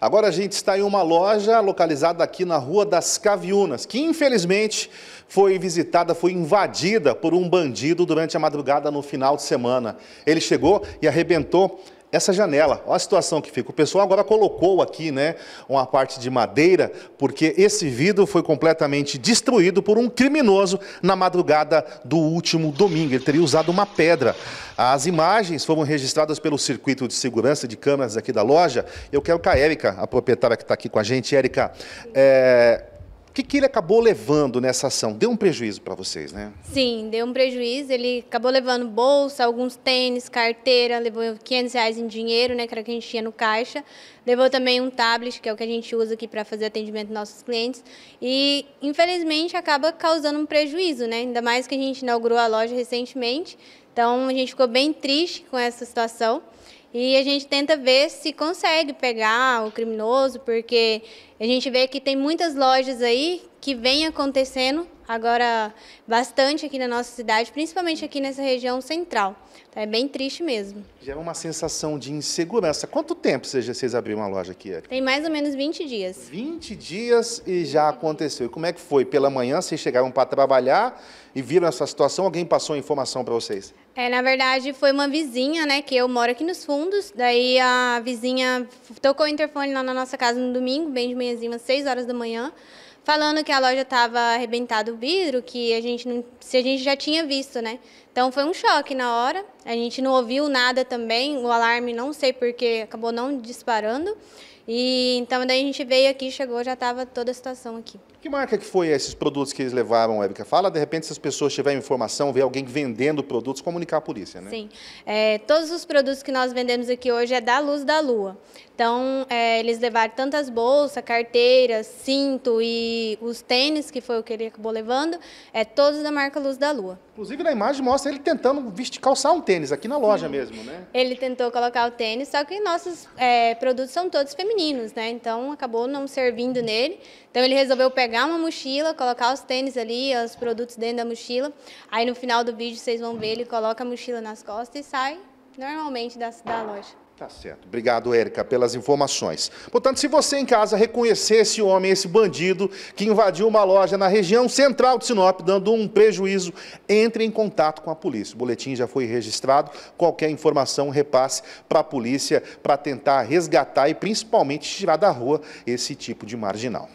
Agora a gente está em uma loja localizada aqui na Rua das Caviunas, que infelizmente foi visitada, foi invadida por um bandido durante a madrugada no final de semana. Ele chegou e arrebentou essa janela. Olha a situação que fica. O pessoal agora colocou aqui né, uma parte de madeira, porque esse vidro foi completamente destruído por um criminoso na madrugada do último domingo. Ele teria usado uma pedra. As imagens foram registradas pelo circuito de segurança de câmeras aqui da loja. Eu quero que a Érica, a proprietária que está aqui com a gente, Érica, é, o que, que ele acabou levando nessa ação? Deu um prejuízo para vocês, né? Sim, deu um prejuízo. Ele acabou levando bolsa, alguns tênis, carteira, levou 500 reais em dinheiro, né, que era o que a gente tinha no caixa. Levou também um tablet, que é o que a gente usa aqui para fazer atendimento aos nossos clientes. E, infelizmente, acaba causando um prejuízo, né? Ainda mais que a gente inaugurou a loja recentemente. Então a gente ficou bem triste com essa situação. E a gente tenta ver se consegue pegar o criminoso, porque a gente vê que tem muitas lojas aí que vem acontecendo agora bastante aqui na nossa cidade, principalmente aqui nessa região central. Então é bem triste mesmo. Gera é uma sensação de insegurança. Quanto tempo vocês abriram uma loja aqui, Tem mais ou menos 20 dias. 20 dias e já aconteceu. E como é que foi? Pela manhã vocês chegaram para trabalhar e viram essa situação? Alguém passou informação para vocês? É, na verdade, foi uma vizinha, né, que eu moro aqui nos fundos, daí a vizinha tocou o interfone lá na nossa casa no domingo, bem de manhãzinha, às 6 horas da manhã, falando que a loja estava arrebentado o vidro, que a gente não, se a gente já tinha visto, né? Então foi um choque na hora. A gente não ouviu nada também, o alarme não sei porque acabou não disparando. E então daí a gente veio aqui, chegou, já estava toda a situação aqui. Que marca que foi esses produtos que eles levaram, Érica? Fala, de repente, se as pessoas tiverem informação, ver alguém vendendo produtos, comunicar a polícia, né? Sim. É, todos os produtos que nós vendemos aqui hoje é da luz da lua. Então, é, eles levaram tantas bolsas, carteiras, cinto e os tênis, que foi o que ele acabou levando, é todos da marca Luz da Lua. Inclusive, na imagem mostra ele tentando vestir, calçar um tênis aqui na loja Sim. mesmo, né? Ele tentou colocar o tênis, só que nossos é, produtos são todos femininos meninos, né? Então acabou não servindo nele. Então ele resolveu pegar uma mochila, colocar os tênis ali, os produtos dentro da mochila. Aí no final do vídeo vocês vão ver ele coloca a mochila nas costas e sai normalmente da, da loja. Tá certo. Obrigado, Érica, pelas informações. Portanto, se você em casa reconhecer esse homem, esse bandido que invadiu uma loja na região central de Sinop, dando um prejuízo, entre em contato com a polícia. O boletim já foi registrado. Qualquer informação, repasse para a polícia para tentar resgatar e principalmente tirar da rua esse tipo de marginal.